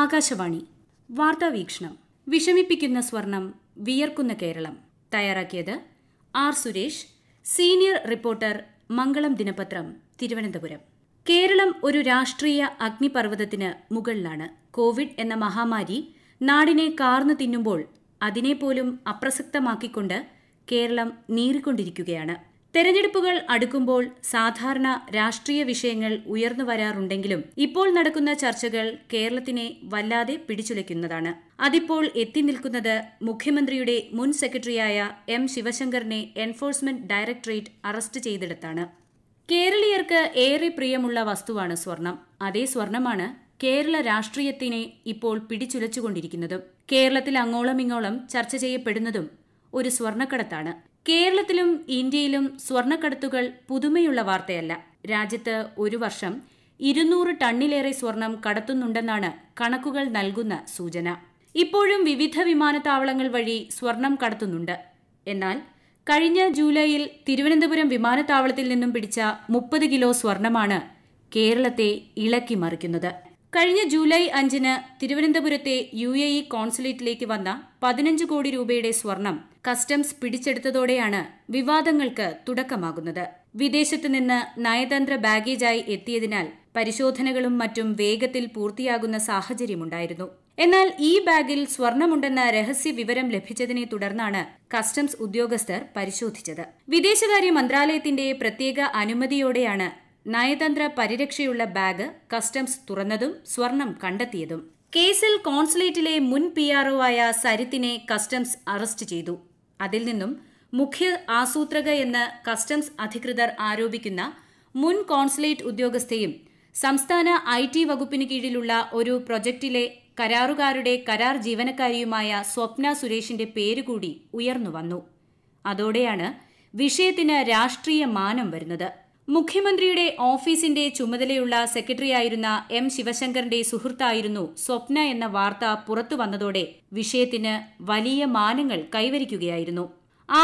ആകാശവാണി വാർത്താവീക്ഷണം വിഷമിപ്പിക്കുന്ന സ്വർണം വിയർക്കുന്ന കേരളം തയ്യാറാക്കിയത് R Suresh senior reporter Mangalam ദിനപത്രം തിരുവനന്തപുരം കേരളം ഒരു രാഷ്ട്രീയ അഗ്നിപർവ്വതത്തിന് മുകളിലാണ് കോവിഡ് എന്ന മഹാമാരി നാടിനെ കാർന്നു തിന്നുമ്പോൾ അതിനെപ്പോലും അപ്രസക്തമാക്കിക്കൊണ്ട് കേരളം നീറിക്കൊണ്ടിരിക്കുകയാണ് തെരഞ്ഞെടുപ്പുകൾ അടുക്കുമ്പോൾ സാധാരണ രാഷ്ട്രീയ വിഷയങ്ങൾ ഉയർന്നു വരാറുണ്ടെങ്കിലും ഇപ്പോൾ നടക്കുന്ന ചർച്ചകൾ കേരളത്തിനെ വല്ലാതെ പിടിച്ചുലയ്ക്കുന്നതാണ് അതിപ്പോൾ എത്തി നിൽക്കുന്നത് മുഖ്യമന്ത്രിയുടെ മുൻ സെക്രട്ടറിയായ എം ശിവശങ്കറിനെ എൻഫോഴ്സ്മെന്റ് ഡയറക്ടറേറ്റ് അറസ്റ്റ് ചെയ്തെടുത്താണ് കേരളീയർക്ക് ഏറെ പ്രിയമുള്ള വസ്തുവാണ് സ്വർണം അതേ സ്വർണമാണ് കേരള രാഷ്ട്രീയത്തിനെ ഇപ്പോൾ പിടിച്ചുലച്ചുകൊണ്ടിരിക്കുന്നതും കേരളത്തിൽ അങ്ങോളമിങ്ങോളം ചർച്ച ചെയ്യപ്പെടുന്നതും ഒരു സ്വർണക്കടത്താണ് കേരളത്തിലും ഇന്ത്യയിലും സ്വർണ്ണക്കടത്തുകൾ പുതുമയുള്ള വാർത്തയല്ല രാജ്യത്ത് ഒരു വർഷം ഇരുന്നൂറ് ടണ്ണിലേറെ സ്വർണം കടത്തുന്നുണ്ടെന്നാണ് കണക്കുകൾ നൽകുന്ന സൂചന ഇപ്പോഴും വിവിധ വിമാനത്താവളങ്ങൾ വഴി സ്വർണം കടത്തുന്നുണ്ട് എന്നാൽ കഴിഞ്ഞ ജൂലൈയിൽ തിരുവനന്തപുരം വിമാനത്താവളത്തിൽ നിന്നും പിടിച്ച മുപ്പത് കിലോ സ്വർണമാണ് കേരളത്തെ ഇളക്കി മറിക്കുന്നത് കഴിഞ്ഞ ജൂലൈ അഞ്ചിന് തിരുവനന്തപുരത്തെ യു എ ഇ കോൺസുലേറ്റിലേക്ക് വന്ന പതിനഞ്ച് കോടി രൂപയുടെ സ്വർണം കസ്റ്റംസ് പിടിച്ചെടുത്തതോടെയാണ് വിവാദങ്ങൾക്ക് തുടക്കമാകുന്നത് വിദേശത്ത് നിന്ന് നയതന്ത്ര ബാഗേജായി എത്തിയതിനാൽ പരിശോധനകളും മറ്റും വേഗത്തിൽ പൂർത്തിയാകുന്ന സാഹചര്യമുണ്ടായിരുന്നു എന്നാൽ ഈ ബാഗിൽ സ്വർണമുണ്ടെന്ന രഹസ്യ വിവരം ലഭിച്ചതിനെ തുടർന്നാണ് കസ്റ്റംസ് ഉദ്യോഗസ്ഥർ പരിശോധിച്ചത് വിദേശകാര്യ മന്ത്രാലയത്തിന്റെ പ്രത്യേക അനുമതിയോടെയാണ് നയതന്ത്ര പരിരക്ഷയുള്ള ബാഗ് കസ്റ്റംസ് തുറന്നതും സ്വർണം കണ്ടെത്തിയതും കേസിൽ കോൺസുലേറ്റിലെ മുൻ പി ആർഒ ആയ സരിത്തിനെ കസ്റ്റംസ് അറസ്റ്റ് ചെയ്തു അതിൽ നിന്നും മുഖ്യ ആസൂത്രക എന്ന് കസ്റ്റംസ് അധികൃതർ ആരോപിക്കുന്ന മുൻ കോൺസുലേറ്റ് ഉദ്യോഗസ്ഥയും സംസ്ഥാന ഐ ടി വകുപ്പിന് കീഴിലുള്ള ഒരു പ്രൊജക്ടിലെ കരാറുകാരുടെ കരാർ ജീവനക്കാരിയുമായ സ്വപ്ന സുരേഷിന്റെ പേരുകൂടി ഉയർന്നുവന്നു അതോടെയാണ് വിഷയത്തിന് രാഷ്ട്രീയ മാനം വരുന്നത് മുഖ്യമന്ത്രിയുടെ ഓഫീസിന്റെ ചുമതലയുള്ള സെക്രട്ടറിയായിരുന്ന എം ശിവശങ്കറിന്റെ സുഹൃത്തായിരുന്നു സ്വപ്ന എന്ന വാർത്ത പുറത്തു വന്നതോടെ വിഷയത്തിന് വലിയ മാനങ്ങൾ കൈവരിക്കുകയായിരുന്നു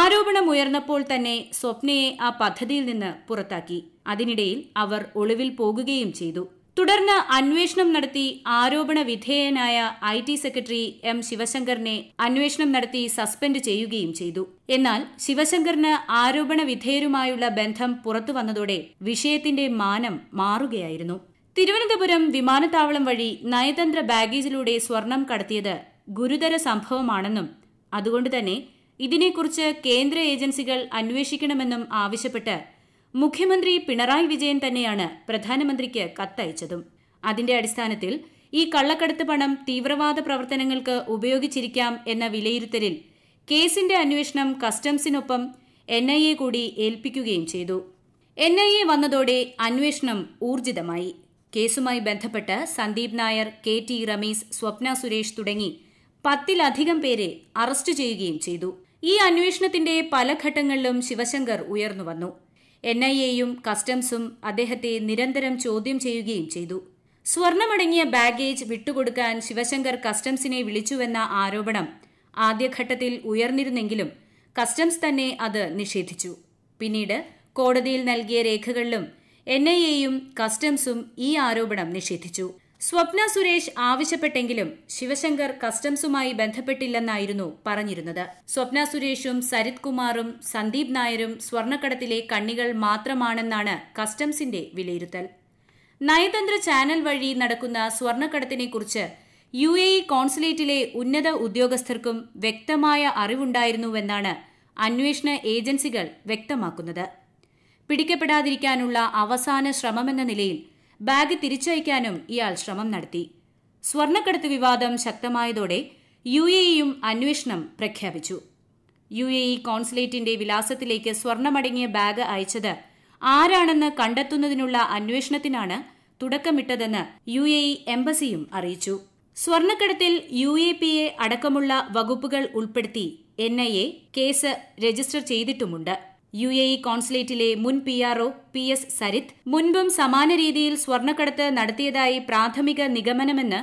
ആരോപണമുയർന്നപ്പോൾ തന്നെ സ്വപ്നയെ ആ പദ്ധതിയിൽ നിന്ന് പുറത്താക്കി അതിനിടയിൽ അവർ ഒളിവിൽ പോകുകയും ചെയ്തു തുടർന്ന് അന്വേഷണം നടത്തി ആരോപണ വിധേയനായ ഐ ടി സെക്രട്ടറി എം ശിവശങ്കറിനെ അന്വേഷണം നടത്തി സസ്പെൻഡ് ചെയ്യുകയും ചെയ്തു എന്നാൽ ശിവശങ്കറിന് ആരോപണ വിധേയരുമായുള്ള ബന്ധം പുറത്തു വന്നതോടെ വിഷയത്തിന്റെ മാനം മാറുകയായിരുന്നു തിരുവനന്തപുരം വിമാനത്താവളം വഴി നയതന്ത്ര ബാഗേജിലൂടെ സ്വർണം കടത്തിയത് ഗുരുതര സംഭവമാണെന്നും അതുകൊണ്ട് തന്നെ ഇതിനെക്കുറിച്ച് കേന്ദ്ര ഏജൻസികൾ അന്വേഷിക്കണമെന്നും ആവശ്യപ്പെട്ട് മുഖ്യമന്ത്രി പിണറായി വിജയൻ തന്നെയാണ് പ്രധാനമന്ത്രിക്ക് കത്തയച്ചതും അതിന്റെ അടിസ്ഥാനത്തിൽ ഈ കള്ളക്കടത്ത് പണം തീവ്രവാദ പ്രവർത്തനങ്ങൾക്ക് ഉപയോഗിച്ചിരിക്കാം എന്ന വിലയിരുത്തലിൽ കേസിന്റെ അന്വേഷണം കസ്റ്റംസിനൊപ്പം എൻ ഐ എ കൂടി ഏൽപ്പിക്കുകയും ചെയ്തു എൻ ഐ എ വന്നതോടെ അന്വേഷണം ഊർജിതമായി കേസുമായി ബന്ധപ്പെട്ട് സന്ദീപ് നായർ കെ ടി റമീസ് സ്വപ്ന സുരേഷ് തുടങ്ങി പത്തിലധികം പേരെ അറസ്റ്റ് ചെയ്യുകയും ചെയ്തു ഈ അന്വേഷണത്തിന്റെ പല ഘട്ടങ്ങളിലും ശിവശങ്കർ ഉയർന്നുവന്നു എൻ ഐ എയും കസ്റ്റംസും അദ്ദേഹത്തെ നിരന്തരം ചോദ്യം ചെയ്യുകയും ചെയ്തു സ്വർണമടങ്ങിയ ബാഗേജ് വിട്ടുകൊടുക്കാൻ ശിവശങ്കർ കസ്റ്റംസിനെ വിളിച്ചുവെന്ന ആരോപണം ആദ്യഘട്ടത്തിൽ ഉയർന്നിരുന്നെങ്കിലും കസ്റ്റംസ് തന്നെ അത് നിഷേധിച്ചു പിന്നീട് കോടതിയിൽ നൽകിയ രേഖകളിലും എൻ ഐ എയും കസ്റ്റംസും ഈ ആരോപണം നിഷേധിച്ചു സ്വപ്ന സുരേഷ് ആവശ്യപ്പെട്ടെങ്കിലും ശിവശങ്കർ കസ്റ്റംസുമായി ബന്ധപ്പെട്ടില്ലെന്നായിരുന്നു പറഞ്ഞിരുന്നത് സ്വപ്ന സുരേഷും സരിത് കുമാറും സന്ദീപ് നായരും സ്വർണ്ണക്കടത്തിലെ കണ്ണികൾ മാത്രമാണെന്നാണ് കസ്റ്റംസിന്റെ വിലയിരുത്തൽ നയതന്ത്ര ചാനൽ വഴി നടക്കുന്ന സ്വർണ്ണക്കടത്തിനെക്കുറിച്ച് യു എ ഇ കോൺസുലേറ്റിലെ ഉന്നത ഉദ്യോഗസ്ഥർക്കും വ്യക്തമായ അറിവുണ്ടായിരുന്നുവെന്നാണ് അന്വേഷണ ഏജൻസികൾ വ്യക്തമാക്കുന്നത് പിടിക്കപ്പെടാതിരിക്കാനുള്ള അവസാന ശ്രമമെന്ന നിലയിൽ ബാഗ് തിരിച്ചയക്കാനും ഇയാൾ ശ്രമം നടത്തി സ്വർണ്ണക്കടത്ത് വിവാദം ശക്തമായതോടെ യു എ ഇയും അന്വേഷണം പ്രഖ്യാപിച്ചു യു എ ഇ കോൺസുലേറ്റിന്റെ വിലാസത്തിലേക്ക് സ്വർണമടങ്ങിയ ബാഗ് അയച്ചത് ആരാണെന്ന് കണ്ടെത്തുന്നതിനുള്ള അന്വേഷണത്തിനാണ് തുടക്കമിട്ടതെന്ന് യു എ ഇ എംബസിയും അറിയിച്ചു സ്വർണ്ണക്കടത്തിൽ യു എ പി എ അടക്കമുള്ള വകുപ്പുകൾ ഉൾപ്പെടുത്തി N I A case register ചെയ്തിട്ടുമുണ്ട് യു എ ഇ കോൺസുലേറ്റിലെ മുൻ P R O P S Sarith മുൻപും സമാന രീതിയിൽ സ്വർണ്ണക്കടത്ത് നടത്തിയതായി പ്രാഥമിക നിഗമനമെന്ന്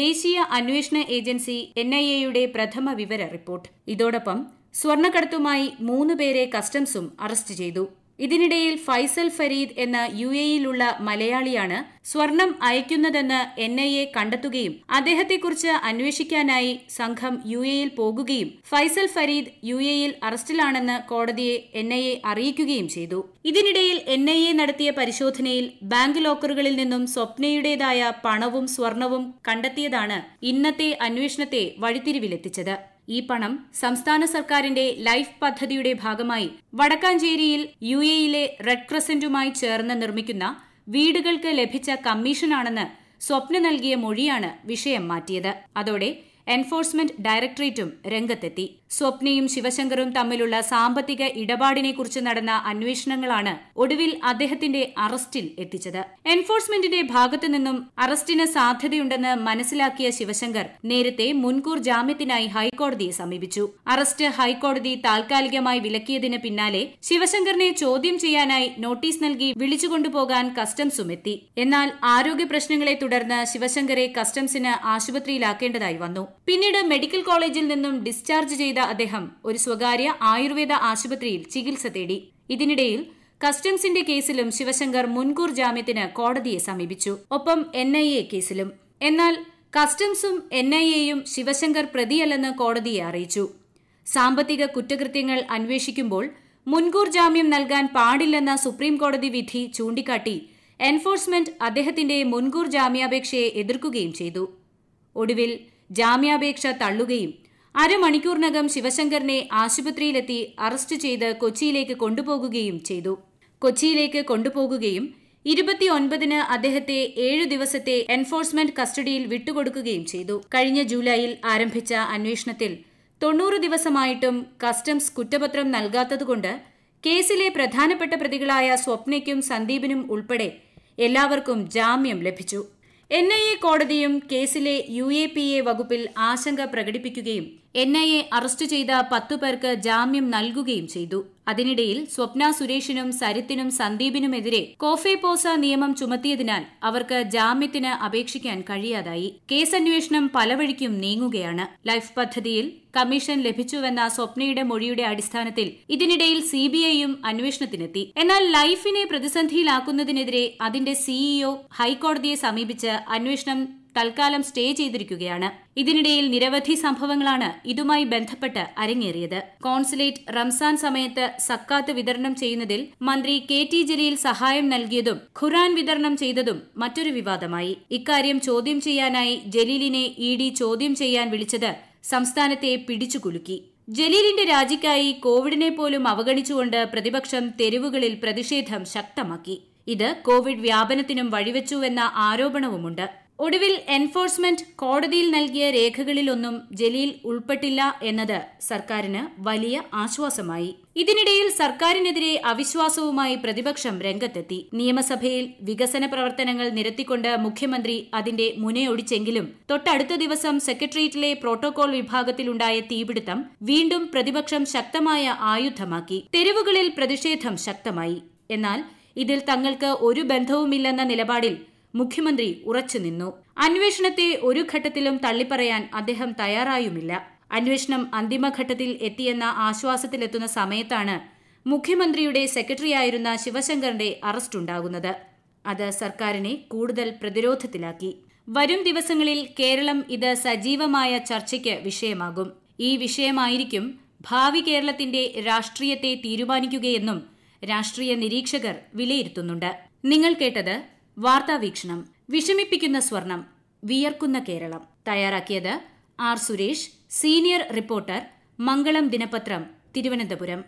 ദേശീയ അന്വേഷണ ഏജൻസി എൻ ഐ എയുടെ പ്രഥമ വിവര റിപ്പോർട്ട് ഇതോടൊപ്പം സ്വർണ്ണക്കടത്തുമായി മൂന്ന് പേരെ കസ്റ്റംസും അറസ്റ്റ് ചെയ്തു ഇതിനിടയിൽ ഫൈസൽ ഫരീദ് എന്ന യു എയിലുള്ള മലയാളിയാണ് സ്വർണം അയക്കുന്നതെന്ന് എൻ ഐ എ കണ്ടെത്തുകയും അദ്ദേഹത്തെക്കുറിച്ച് അന്വേഷിക്കാനായി സംഘം യു എയിൽ പോകുകയും ഫൈസൽ ഫരീദ് യു എയിൽ അറസ്റ്റിലാണെന്ന് കോടതിയെ എൻ ഐ എ അറിയിക്കുകയും ചെയ്തു ഇതിനിടയിൽ എൻ ഐ എ നടത്തിയ പരിശോധനയിൽ ബാങ്ക് ലോക്കറുകളിൽ നിന്നും സ്വപ്നയുടേതായ പണവും സ്വർണവും കണ്ടെത്തിയതാണ് ഇന്നത്തെ അന്വേഷണത്തെ വഴിത്തിരിവിലെത്തിച്ചത് ഈ പണം സംസ്ഥാന സർക്കാരിന്റെ ലൈഫ് പദ്ധതിയുടെ ഭാഗമായി വടക്കാഞ്ചേരിയിൽ യു യിലെ റെഡ് ക്രസന്റുമായി ചേർന്ന് നിർമ്മിക്കുന്ന വീടുകൾക്ക് ലഭിച്ച കമ്മീഷനാണെന്ന് സ്വപ്ന നൽകിയ മൊഴിയാണ് വിഷയം മാറ്റിയത് അതോടെ എൻഫോഴ്സ്മെന്റ് ഡയറക്ടറേറ്റും രംഗത്തെത്തി സ്വപ്നയും ശിവശങ്കറും തമ്മിലുള്ള സാമ്പത്തിക ഇടപാടിനെക്കുറിച്ച് നടന്ന അന്വേഷണങ്ങളാണ് ഒടുവിൽ അദ്ദേഹത്തിന്റെ അറസ്റ്റിൽ എത്തിച്ചത് എൻഫോഴ്സ്മെന്റിന്റെ ഭാഗത്തു നിന്നും അറസ്റ്റിന് സാധ്യതയുണ്ടെന്ന് മനസ്സിലാക്കിയ ശിവശങ്കർ നേരത്തെ മുൻകൂർ ജാമ്യത്തിനായി ഹൈക്കോടതിയെ സമീപിച്ചു അറസ്റ്റ് ഹൈക്കോടതി താൽക്കാലികമായി വിലക്കിയതിന് പിന്നാലെ ശിവശങ്കറിനെ ചോദ്യം ചെയ്യാനായി നോട്ടീസ് നൽകി വിളിച്ചുകൊണ്ടുപോകാൻ കസ്റ്റംസും എത്തി എന്നാൽ ആരോഗ്യ പ്രശ്നങ്ങളെ തുടർന്ന് ശിവശങ്കറെ കസ്റ്റംസിന് ആശുപത്രിയിലാക്കേണ്ടതായി വന്നു പിന്നീട് മെഡിക്കൽ കോളേജിൽ നിന്നും ഡിസ്ചാർജ് ചെയ്ത ചെയ്ത അദ്ദേഹം ഒരു സ്വകാര്യ ആയുർവേദ ആശുപത്രിയിൽ ചികിത്സ തേടി ഇതിനിടയിൽ കസ്റ്റംസിന്റെ കേസിലും ശിവശങ്കർ മുൻകൂർ ജാമ്യത്തിന് കോടതിയെ സമീപിച്ചു ഒപ്പം എൻ കേസിലും എന്നാൽ കസ്റ്റംസും എൻ ഐ എയും ശിവശങ്കർ പ്രതിയല്ലെന്ന് കോടതിയെ അറിയിച്ചു സാമ്പത്തിക കുറ്റകൃത്യങ്ങൾ അന്വേഷിക്കുമ്പോൾ മുൻകൂർ ജാമ്യം നൽകാൻ പാടില്ലെന്ന സുപ്രീം കോടതി വിധി ചൂണ്ടിക്കാട്ടി എൻഫോഴ്സ്മെന്റ് അദ്ദേഹത്തിന്റെ മുൻകൂർ ജാമ്യാപേക്ഷയെ എതിർക്കുകയും ചെയ്തു ഒടുവിൽ ജാമ്യാപേക്ഷ തള്ളുകയും അരമണിക്കൂറിനകം ശിവശങ്കറിനെ ആശുപത്രിയിലെത്തി അറസ്റ്റ് ചെയ്ത് കൊച്ചിയിലേക്ക് കൊണ്ടുപോകുകയും ചെയ്തു കൊച്ചിയിലേക്ക് കൊണ്ടുപോകുകയും ഇരുപത്തിയൊൻപതിന് അദ്ദേഹത്തെ ഏഴു ദിവസത്തെ എൻഫോഴ്സ്മെന്റ് കസ്റ്റഡിയിൽ വിട്ടുകൊടുക്കുകയും ചെയ്തു കഴിഞ്ഞ ജൂലൈയിൽ ആരംഭിച്ച അന്വേഷണത്തിൽ തൊണ്ണൂറ് ദിവസമായിട്ടും കസ്റ്റംസ് കുറ്റപത്രം നൽകാത്തതുകൊണ്ട് കേസിലെ പ്രധാനപ്പെട്ട പ്രതികളായ സ്വപ്നയ്ക്കും സന്ദീപിനും ഉൾപ്പെടെ എല്ലാവർക്കും ജാമ്യം ലഭിച്ചു എൻ ഐ എ കോടതിയും കേസിലെ യു എ പി എ വകുപ്പിൽ ആശങ്ക പ്രകടിപ്പിക്കുകയും എൻ ഐ എ അറസ്റ്റ് ചെയ്ത പത്തു പേർക്ക് ജാമ്യം നൽകുകയും ചെയ്തു അതിനിടയിൽ സ്വപ്ന സുരേഷിനും സരിത്തിനും സന്ദീപിനുമെതിരെ പോസ നിയമം ചുമത്തിയതിനാൽ അവർക്ക് ജാമ്യത്തിന് അപേക്ഷിക്കാൻ കഴിയാതായി കേസന്വേഷണം പലവഴിക്കും നീങ്ങുകയാണ് ലൈഫ് പദ്ധതിയിൽ കമ്മീഷൻ ലഭിച്ചുവെന്ന സ്വപ്നയുടെ മൊഴിയുടെ അടിസ്ഥാനത്തിൽ ഇതിനിടയിൽ ഐയും അന്വേഷണത്തിനെത്തി എന്നാൽ ലൈഫിനെ പ്രതിസന്ധിയിലാക്കുന്നതിനെതിരെ അതിന്റെ സിഇഒ ഹൈക്കോടതിയെ സമീപിച്ച് അന്വേഷണം തൽക്കാലം സ്റ്റേ ചെയ്തിരിക്കുകയാണ് ഇതിനിടയിൽ നിരവധി സംഭവങ്ങളാണ് ഇതുമായി ബന്ധപ്പെട്ട് അരങ്ങേറിയത് കോൺസുലേറ്റ് റംസാൻ സമയത്ത് സക്കാത്ത് വിതരണം ചെയ്യുന്നതിൽ മന്ത്രി കെ ടി ജലീൽ സഹായം നൽകിയതും ഖുറാൻ വിതരണം ചെയ്തതും മറ്റൊരു വിവാദമായി ഇക്കാര്യം ചോദ്യം ചെയ്യാനായി ജലീലിനെ ഇ ഡി ചോദ്യം ചെയ്യാൻ വിളിച്ചത് സംസ്ഥാനത്തെ പിടിച്ചുകുലുക്കി ജലീലിന്റെ രാജിക്കായി കോവിഡിനെ പോലും അവഗണിച്ചുകൊണ്ട് പ്രതിപക്ഷം തെരുവുകളിൽ പ്രതിഷേധം ശക്തമാക്കി ഇത് കോവിഡ് വ്യാപനത്തിനും വഴിവെച്ചുവെന്ന ആരോപണവുമുണ്ട് ഒടുവിൽ എൻഫോഴ്സ്മെന്റ് കോടതിയിൽ നൽകിയ രേഖകളിലൊന്നും ജലീൽ ഉൾപ്പെട്ടില്ല എന്നത് സർക്കാരിന് വലിയ ആശ്വാസമായി ഇതിനിടയിൽ സർക്കാരിനെതിരെ അവിശ്വാസവുമായി പ്രതിപക്ഷം രംഗത്തെത്തി നിയമസഭയിൽ വികസന പ്രവർത്തനങ്ങൾ നിരത്തിക്കൊണ്ട് മുഖ്യമന്ത്രി അതിന്റെ മുനയൊടിച്ചെങ്കിലും തൊട്ടടുത്ത ദിവസം സെക്രട്ടേറിയറ്റിലെ പ്രോട്ടോകോൾ വിഭാഗത്തിലുണ്ടായ തീപിടുത്തം വീണ്ടും പ്രതിപക്ഷം ശക്തമായ ആയുധമാക്കി തെരുവുകളിൽ പ്രതിഷേധം ശക്തമായി എന്നാൽ ഇതിൽ തങ്ങൾക്ക് ഒരു ബന്ധവുമില്ലെന്ന നിലപാടിൽ മുഖ്യമന്ത്രി ഉറച്ചുനിന്നു അന്വേഷണത്തെ ഒരു ഘട്ടത്തിലും തള്ളിപ്പറയാൻ അദ്ദേഹം തയ്യാറായുമില്ല അന്വേഷണം അന്തിമഘട്ടത്തിൽ എത്തിയെന്ന ആശ്വാസത്തിലെത്തുന്ന സമയത്താണ് മുഖ്യമന്ത്രിയുടെ സെക്രട്ടറിയായിരുന്ന ശിവശങ്കറിന്റെ അറസ്റ്റുണ്ടാകുന്നത് അത് സർക്കാരിനെ കൂടുതൽ പ്രതിരോധത്തിലാക്കി വരും ദിവസങ്ങളിൽ കേരളം ഇത് സജീവമായ ചർച്ചയ്ക്ക് വിഷയമാകും ഈ വിഷയമായിരിക്കും ഭാവി കേരളത്തിന്റെ രാഷ്ട്രീയത്തെ തീരുമാനിക്കുകയെന്നും രാഷ്ട്രീയ നിരീക്ഷകർ വിലയിരുത്തുന്നുണ്ട് നിങ്ങൾ കേട്ടത് വാർത്താവീക്ഷണം വിഷമിപ്പിക്കുന്ന സ്വർണം വിയർക്കുന്ന കേരളം തയ്യാറാക്കിയത് R Suresh senior reporter Mangalam ദിനപത്രം തിരുവനന്തപുരം